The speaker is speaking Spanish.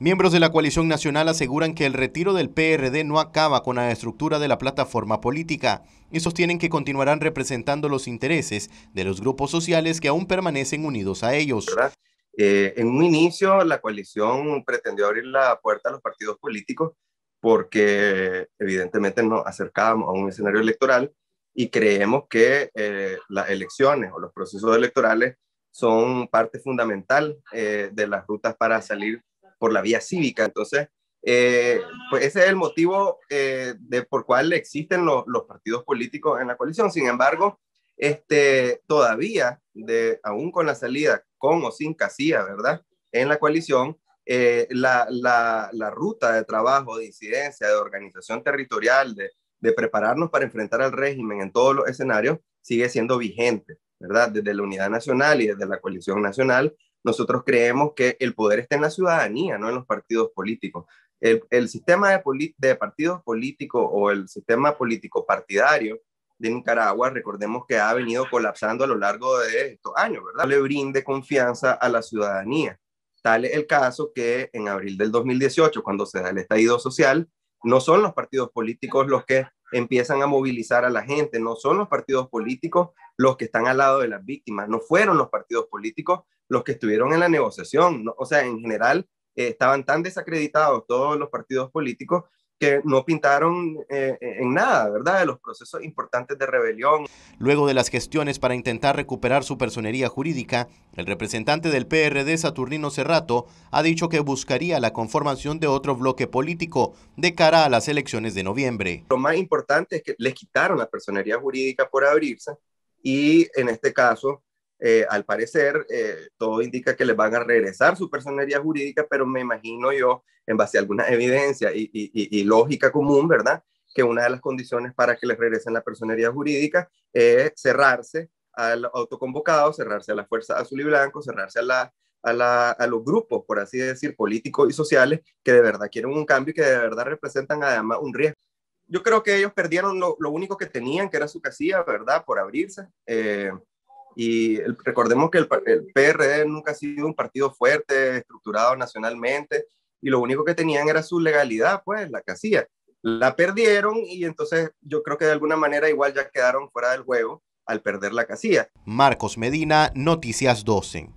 Miembros de la coalición nacional aseguran que el retiro del PRD no acaba con la estructura de la plataforma política y sostienen que continuarán representando los intereses de los grupos sociales que aún permanecen unidos a ellos. Eh, en un inicio, la coalición pretendió abrir la puerta a los partidos políticos porque evidentemente nos acercábamos a un escenario electoral y creemos que eh, las elecciones o los procesos electorales son parte fundamental eh, de las rutas para salir por la vía cívica. Entonces, eh, pues ese es el motivo eh, de por cual existen los, partidos políticos en la coalición. Sin embargo, este, todavía, de, aún con la salida con o sin casilla, ¿verdad? En la coalición, eh, la, la, la, ruta de trabajo, de incidencia, de organización territorial, de, de prepararnos para enfrentar al régimen en todos los escenarios, sigue siendo vigente, ¿verdad? Desde la Unidad Nacional y desde la Coalición Nacional nosotros creemos que el poder está en la ciudadanía, no en los partidos políticos. El, sistema de, de partidos políticos o el sistema político partidario de Nicaragua, recordemos que ha venido colapsando a lo largo de estos años, ¿verdad? le brinde confianza a la ciudadanía. Tal es el caso que en abril del 2018, cuando se da el estallido social, no son los partidos políticos los que empiezan a movilizar a la gente, no son los partidos políticos los que están al lado de las víctimas, no fueron los partidos políticos los que estuvieron en la negociación. O sea, en general eh, estaban tan desacreditados todos los partidos políticos que no pintaron eh, en nada, ¿verdad?, de los procesos importantes de rebelión. Luego de las gestiones para intentar recuperar su personería jurídica, el representante del PRD, Saturnino Cerrato, ha dicho que buscaría la conformación de otro bloque político de cara a las elecciones de noviembre. Lo más importante es que les quitaron la personería jurídica por abrirse y en este caso, eh, al parecer, eh, todo indica que les van a regresar su personería jurídica, pero me imagino yo, en base a alguna evidencia y, lógica común, ¿verdad? Que una de las condiciones para que les regresen la personería jurídica es cerrarse al autoconvocado, cerrarse a la Fuerza Azul y Blanco, cerrarse a a, a, los grupos, por así decir, políticos y sociales que de verdad quieren un cambio y que de verdad representan además un riesgo yo creo que ellos perdieron lo, único que tenían, que era su casilla, ¿verdad? Por abrirse. Eh, y recordemos que el, PRD nunca ha sido un partido fuerte, estructurado nacionalmente, y lo único que tenían era su legalidad, pues, la casilla. La perdieron y entonces yo creo que de alguna manera igual ya quedaron fuera del juego al perder la casilla. Marcos Medina, Noticias 12.